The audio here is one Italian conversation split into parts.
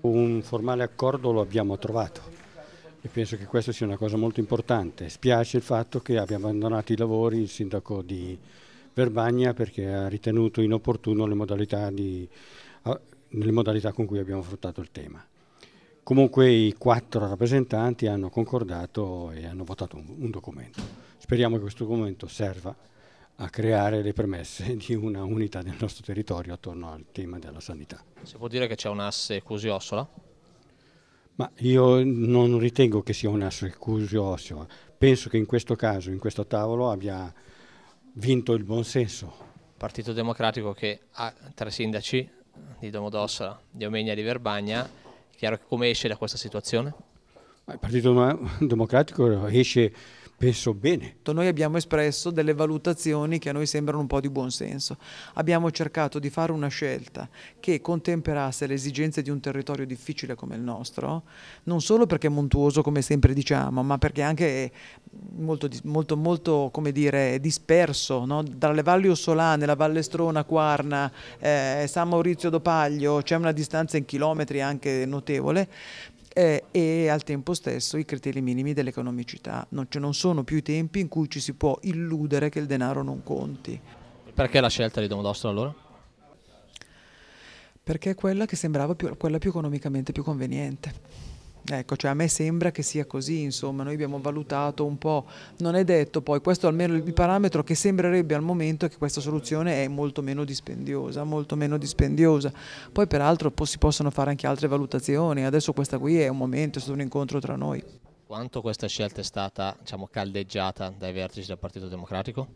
Un formale accordo lo abbiamo trovato e penso che questa sia una cosa molto importante. Spiace il fatto che abbia abbandonato i lavori il sindaco di Verbagna perché ha ritenuto inopportuno le modalità, di, ah, le modalità con cui abbiamo affrontato il tema. Comunque i quattro rappresentanti hanno concordato e hanno votato un, un documento. Speriamo che questo documento serva a creare le premesse di una unità del nostro territorio attorno al tema della sanità. Si può dire che c'è un asse Cusio-Ossola? Ma io non ritengo che sia un asse Cusio-Ossola. Penso che in questo caso, in questo tavolo, abbia vinto il buonsenso. Partito Democratico che ha tre sindaci eh, di Domodossola, di Omegna e di Verbagna, chiaro che come esce da questa situazione? Il Partito Democratico esce Penso bene. Certo, noi abbiamo espresso delle valutazioni che a noi sembrano un po' di buonsenso. Abbiamo cercato di fare una scelta che contemperasse le esigenze di un territorio difficile come il nostro, non solo perché è montuoso, come sempre diciamo, ma perché anche molto, molto, molto come dire, disperso, no? le valli Ossolane, la Valle Strona, Quarna, eh, San Maurizio d'Opaglio, c'è una distanza in chilometri anche notevole, eh, e al tempo stesso i criteri minimi dell'economicità. Non, cioè non sono più i tempi in cui ci si può illudere che il denaro non conti. Perché la scelta di Domodossola allora? Perché è quella che sembrava più, quella più economicamente più conveniente. Ecco, cioè a me sembra che sia così, insomma, noi abbiamo valutato un po', non è detto poi, questo è almeno il parametro che sembrerebbe al momento è che questa soluzione è molto meno dispendiosa, molto meno dispendiosa. Poi peraltro si possono fare anche altre valutazioni, adesso questa qui è un momento, è stato un incontro tra noi. Quanto questa scelta è stata diciamo, caldeggiata dai vertici del Partito Democratico?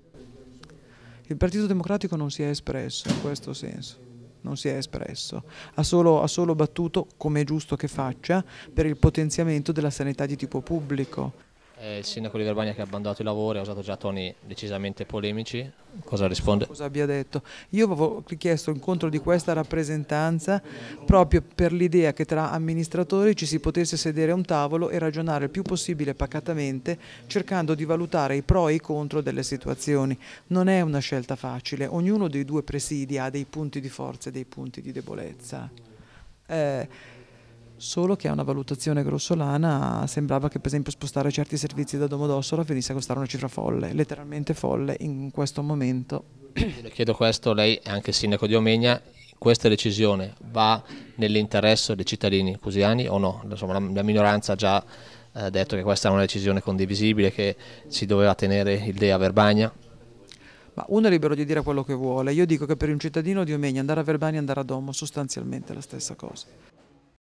Il Partito Democratico non si è espresso in questo senso non si è espresso, ha solo, ha solo battuto, come è giusto che faccia, per il potenziamento della sanità di tipo pubblico. È il sindaco di Verbania che ha abbandonato i lavori, ha usato già toni decisamente polemici. Cosa risponde? Cosa abbia detto? Io avevo richiesto l'incontro di questa rappresentanza proprio per l'idea che tra amministratori ci si potesse sedere a un tavolo e ragionare il più possibile pacatamente cercando di valutare i pro e i contro delle situazioni. Non è una scelta facile, ognuno dei due presidi ha dei punti di forza e dei punti di debolezza. Eh, solo che a una valutazione grossolana sembrava che per esempio spostare certi servizi da Domodossola venisse a costare una cifra folle, letteralmente folle in questo momento. Le chiedo questo, lei è anche sindaco di Omegna, questa decisione va nell'interesse dei cittadini cusiani o no? Insomma, la, minoranza ha già eh, detto che questa è una decisione condivisibile, che si doveva tenere il DEA Verbagna. Ma uno è libero di dire quello che vuole, io dico che per un cittadino di Omegna andare a Verbagna e andare a Domo sostanzialmente è la stessa cosa.